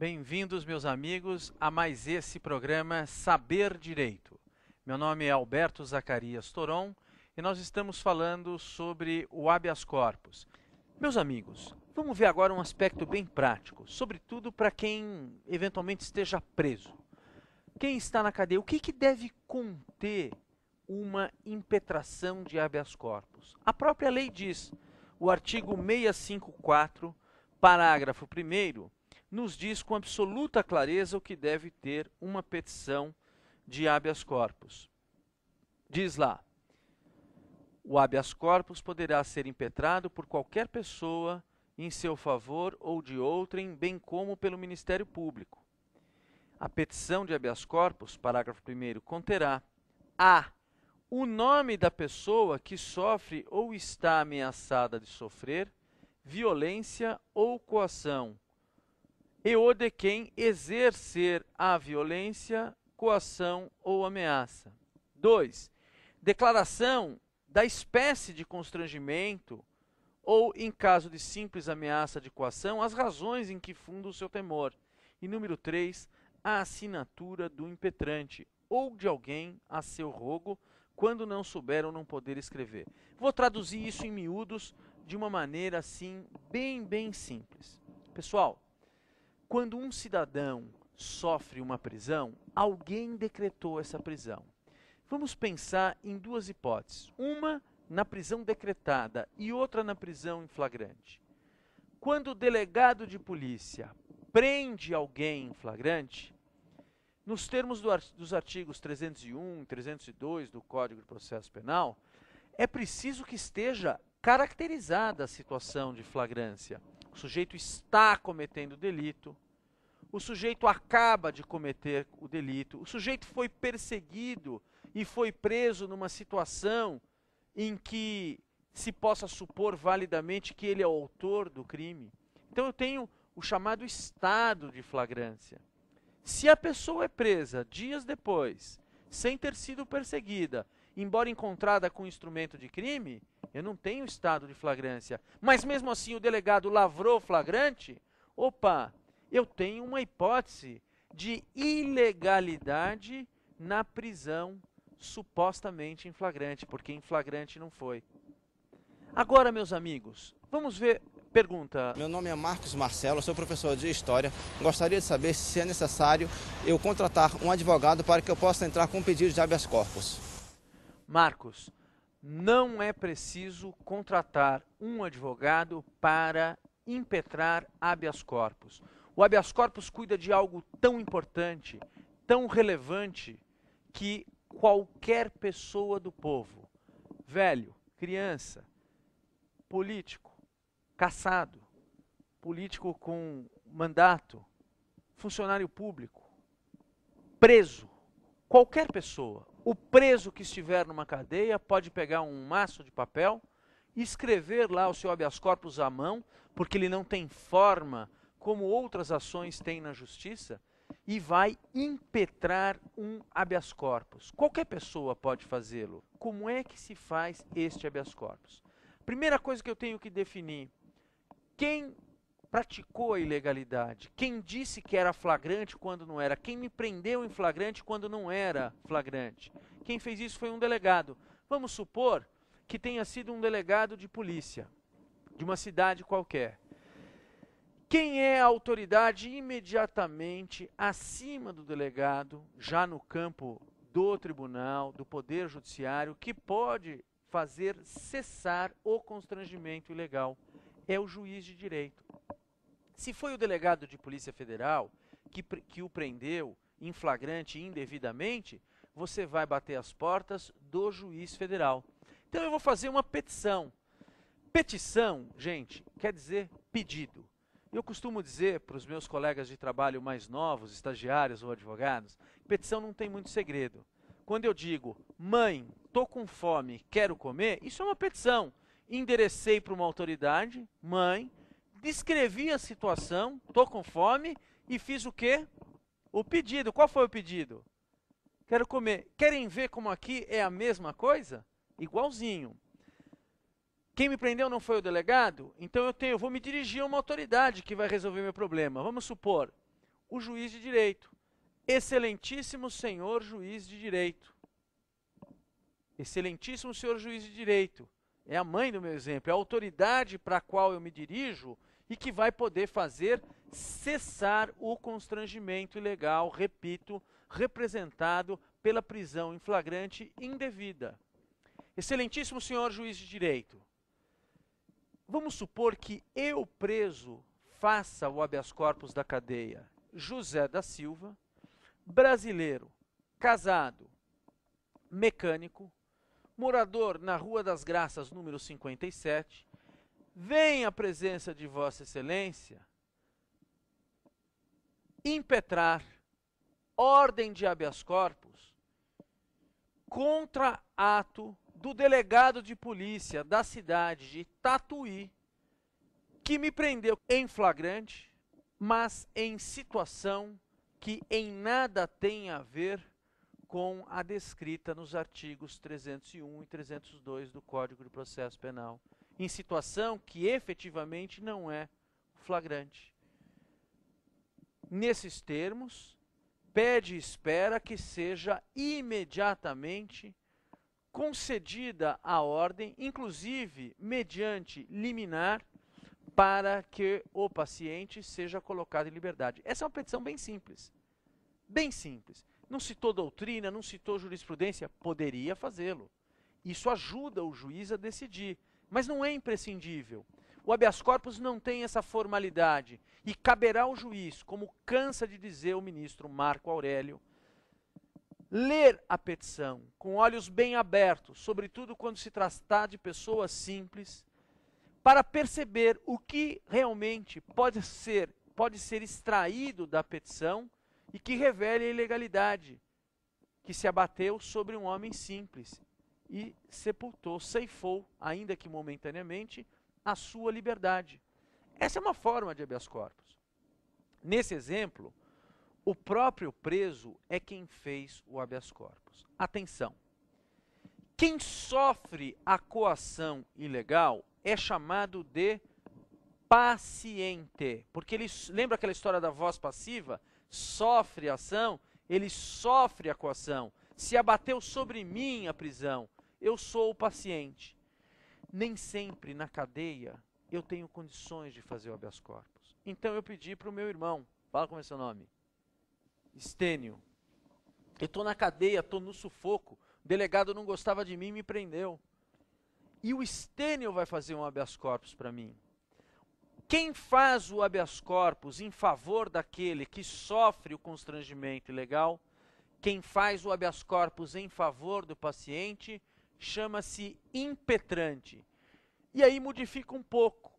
Bem-vindos, meus amigos, a mais esse programa Saber Direito. Meu nome é Alberto Zacarias Toron e nós estamos falando sobre o habeas corpus. Meus amigos, vamos ver agora um aspecto bem prático, sobretudo para quem eventualmente esteja preso. Quem está na cadeia, o que, que deve conter uma impetração de habeas corpus? A própria lei diz, o artigo 654, parágrafo 1 nos diz com absoluta clareza o que deve ter uma petição de habeas corpus. Diz lá: o habeas corpus poderá ser impetrado por qualquer pessoa em seu favor ou de outrem, bem como pelo Ministério Público. A petição de habeas corpus, parágrafo 1, conterá a. O nome da pessoa que sofre ou está ameaçada de sofrer violência ou coação, e o de quem exercer a violência, coação ou ameaça. 2. Declaração da espécie de constrangimento ou, em caso de simples ameaça de coação, as razões em que funda o seu temor. E número 3. A assinatura do impetrante ou de alguém a seu rogo quando não souber ou não poder escrever. Vou traduzir isso em miúdos de uma maneira assim, bem, bem simples. Pessoal, quando um cidadão sofre uma prisão, alguém decretou essa prisão. Vamos pensar em duas hipóteses: uma na prisão decretada e outra na prisão em flagrante. Quando o delegado de polícia prende alguém em flagrante, nos termos do, dos artigos 301 e 302 do Código de Processo Penal, é preciso que esteja caracterizada a situação de flagrância o sujeito está cometendo delito, o sujeito acaba de cometer o delito, o sujeito foi perseguido e foi preso numa situação em que se possa supor validamente que ele é o autor do crime. Então eu tenho o chamado estado de flagrância. Se a pessoa é presa dias depois, sem ter sido perseguida, embora encontrada com instrumento de crime, eu não tenho estado de flagrância. Mas mesmo assim o delegado lavrou flagrante, opa, eu tenho uma hipótese de ilegalidade na prisão supostamente em flagrante, porque em flagrante não foi. Agora, meus amigos, vamos ver pergunta. Meu nome é Marcos Marcelo, sou professor de História. Gostaria de saber se é necessário eu contratar um advogado para que eu possa entrar com um pedido de habeas corpus. Marcos, não é preciso contratar um advogado para impetrar habeas corpus. O habeas corpus cuida de algo tão importante, tão relevante, que qualquer pessoa do povo, velho, criança, político, caçado, político com mandato, funcionário público, preso, qualquer pessoa, o preso que estiver numa cadeia pode pegar um maço de papel e escrever lá o seu habeas corpus à mão, porque ele não tem forma como outras ações têm na justiça, e vai impetrar um habeas corpus. Qualquer pessoa pode fazê-lo. Como é que se faz este habeas corpus? Primeira coisa que eu tenho que definir: quem praticou a ilegalidade? Quem disse que era flagrante quando não era? Quem me prendeu em flagrante quando não era flagrante? Quem fez isso foi um delegado. Vamos supor que tenha sido um delegado de polícia, de uma cidade qualquer. Quem é a autoridade imediatamente acima do delegado, já no campo do tribunal, do poder judiciário, que pode fazer cessar o constrangimento ilegal? É o juiz de direito. Se foi o delegado de Polícia Federal que, que o prendeu em flagrante indevidamente, você vai bater as portas do juiz federal. Então eu vou fazer uma petição. Petição, gente, quer dizer pedido. Eu costumo dizer para os meus colegas de trabalho mais novos, estagiários ou advogados, petição não tem muito segredo. Quando eu digo, mãe, tô com fome, quero comer, isso é uma petição. Enderecei para uma autoridade, mãe, descrevi a situação, estou com fome e fiz o quê? O pedido. Qual foi o pedido? Quero comer. Querem ver como aqui é a mesma coisa? Igualzinho. Quem me prendeu não foi o delegado? Então eu tenho, eu vou me dirigir a uma autoridade que vai resolver meu problema. Vamos supor, o juiz de direito. Excelentíssimo senhor juiz de direito. Excelentíssimo senhor juiz de direito. É a mãe do meu exemplo, é a autoridade para a qual eu me dirijo e que vai poder fazer cessar o constrangimento ilegal, repito, representado pela prisão em flagrante indevida. Excelentíssimo senhor juiz de direito, vamos supor que eu preso faça o habeas corpus da cadeia José da Silva, brasileiro, casado, mecânico, morador na Rua das Graças, número 57, vem à presença de Vossa Excelência impetrar ordem de habeas corpus contra ato do delegado de polícia da cidade de Tatuí, que me prendeu em flagrante, mas em situação que em nada tem a ver com a descrita nos artigos 301 e 302 do Código de Processo Penal em situação que efetivamente não é flagrante. Nesses termos, pede e espera que seja imediatamente concedida a ordem, inclusive mediante liminar, para que o paciente seja colocado em liberdade. Essa é uma petição bem simples. Bem simples. Não citou doutrina, não citou jurisprudência, poderia fazê-lo. Isso ajuda o juiz a decidir mas não é imprescindível. O habeas corpus não tem essa formalidade e caberá ao juiz, como cansa de dizer o ministro Marco Aurélio, ler a petição com olhos bem abertos, sobretudo quando se tratar de pessoas simples, para perceber o que realmente pode ser, pode ser extraído da petição e que revele a ilegalidade que se abateu sobre um homem simples e sepultou, ceifou, ainda que momentaneamente, a sua liberdade. Essa é uma forma de habeas corpus. Nesse exemplo, o próprio preso é quem fez o habeas corpus. Atenção! Quem sofre a coação ilegal é chamado de paciente, porque ele lembra aquela história da voz passiva? Sofre a ação, ele sofre a coação. Se abateu sobre mim a prisão, eu sou o paciente. Nem sempre na cadeia eu tenho condições de fazer o habeas corpus. Então eu pedi para o meu irmão, fala como é seu nome, Estênio. Eu estou na cadeia, estou no sufoco, o delegado não gostava de mim e me prendeu. E o Estênio vai fazer um habeas corpus para mim. Quem faz o habeas corpus em favor daquele que sofre o constrangimento ilegal, quem faz o habeas corpus em favor do paciente chama-se impetrante. E aí modifica um pouco.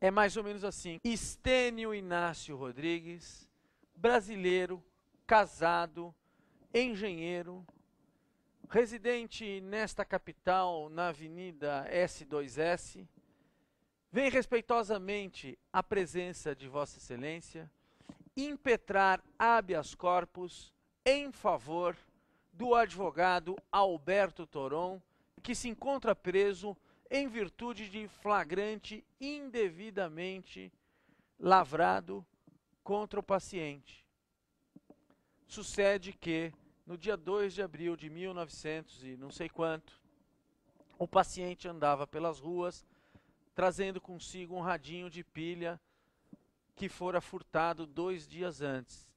É mais ou menos assim: Estênio Inácio Rodrigues, brasileiro, casado, engenheiro, residente nesta capital, na Avenida S2S, vem respeitosamente à presença de Vossa Excelência impetrar habeas corpus em favor do advogado Alberto Toron, que se encontra preso em virtude de flagrante indevidamente lavrado contra o paciente. Sucede que no dia 2 de abril de 1900 e não sei quanto, o paciente andava pelas ruas trazendo consigo um radinho de pilha que fora furtado dois dias antes.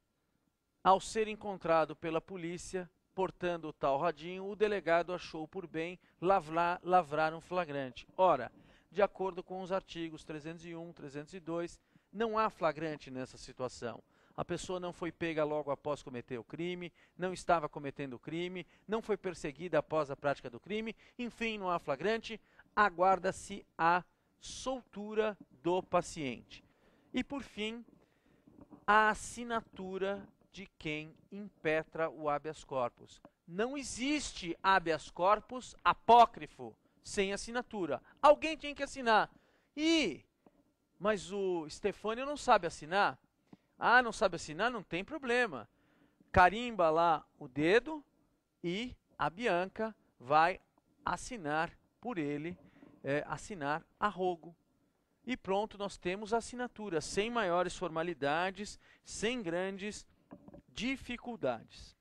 Ao ser encontrado pela polícia, portando o tal radinho, o delegado achou por bem lavrar, lavrar um flagrante. Ora, de acordo com os artigos 301, 302, não há flagrante nessa situação. A pessoa não foi pega logo após cometer o crime, não estava cometendo o crime, não foi perseguida após a prática do crime, enfim, não há flagrante, aguarda-se a soltura do paciente. E por fim, a assinatura de quem impetra o habeas corpus. Não existe habeas corpus apócrifo sem assinatura. Alguém tem que assinar. E mas o Stefânio não sabe assinar. Ah, não sabe assinar, não tem problema. Carimba lá o dedo e a Bianca vai assinar por ele, é, assinar a rogo. E pronto, nós temos a assinatura, sem maiores formalidades, sem grandes dificuldades.